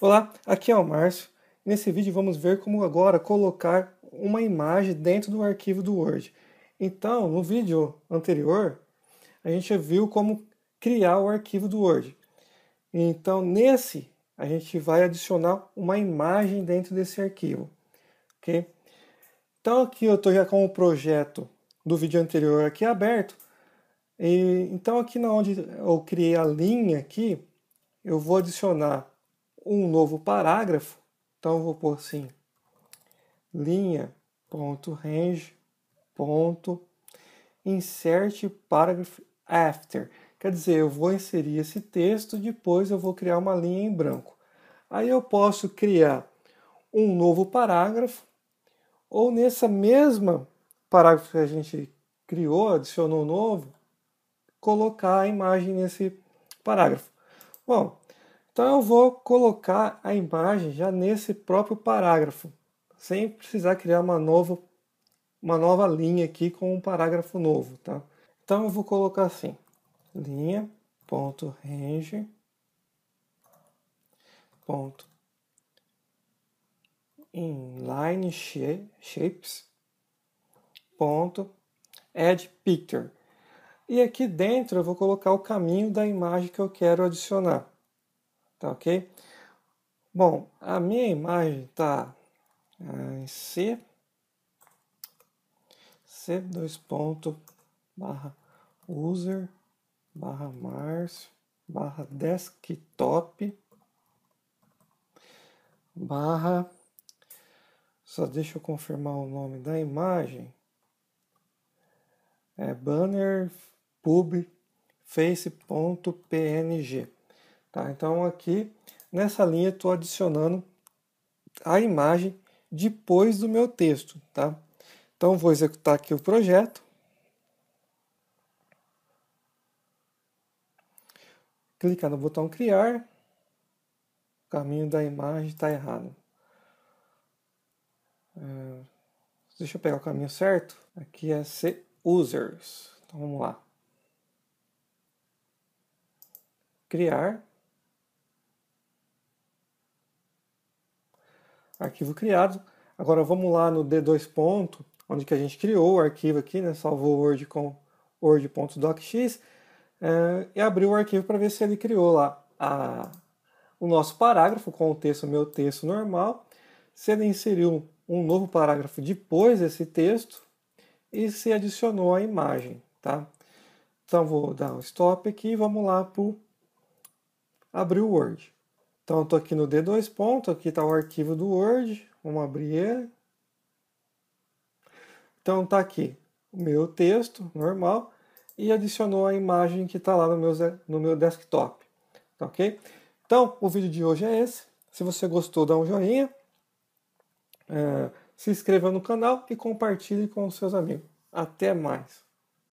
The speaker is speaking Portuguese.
Olá, aqui é o Márcio. Nesse vídeo vamos ver como agora colocar uma imagem dentro do arquivo do Word. Então, no vídeo anterior, a gente viu como criar o arquivo do Word. Então, nesse, a gente vai adicionar uma imagem dentro desse arquivo. Ok? Então, aqui eu estou já com o projeto do vídeo anterior aqui aberto. E, então, aqui na onde eu criei a linha aqui, eu vou adicionar um novo parágrafo, então vou pôr assim, linha, ponto, range, ponto, insert paragraph after. Quer dizer, eu vou inserir esse texto, depois eu vou criar uma linha em branco. Aí eu posso criar um novo parágrafo, ou nessa mesma parágrafo que a gente criou, adicionou novo, colocar a imagem nesse parágrafo. Bom, então eu vou colocar a imagem já nesse próprio parágrafo, sem precisar criar uma nova, uma nova linha aqui com um parágrafo novo, tá? Então eu vou colocar assim, linha, ponto, range, ponto, inline shapes, ponto, add picture. E aqui dentro eu vou colocar o caminho da imagem que eu quero adicionar. Tá ok? Bom, a minha imagem está é, em C, C dois ponto, barra user, barra Márcio, barra desktop, barra, só deixa eu confirmar o nome da imagem, é banner pub face.png. Tá? Então aqui nessa linha estou adicionando a imagem depois do meu texto. Tá? Então vou executar aqui o projeto. Clicar no botão criar. O caminho da imagem está errado. É, deixa eu pegar o caminho certo. Aqui é C users. Então vamos lá. Criar. arquivo criado. Agora vamos lá no D2 ponto, onde que a gente criou o arquivo aqui, né? salvou o Word com word.docx é, eh, e abriu o arquivo para ver se ele criou lá a, o nosso parágrafo com o texto, meu texto normal, se ele inseriu um novo parágrafo depois desse texto e se adicionou a imagem, tá? Então vou dar um stop aqui e vamos lá para abrir o Word. Então, estou aqui no D2 ponto, aqui está o arquivo do Word, vamos abrir ele. Então, está aqui o meu texto normal e adicionou a imagem que está lá no meu, no meu desktop, tá ok? Então, o vídeo de hoje é esse. Se você gostou, dá um joinha, é, se inscreva no canal e compartilhe com os seus amigos. Até mais!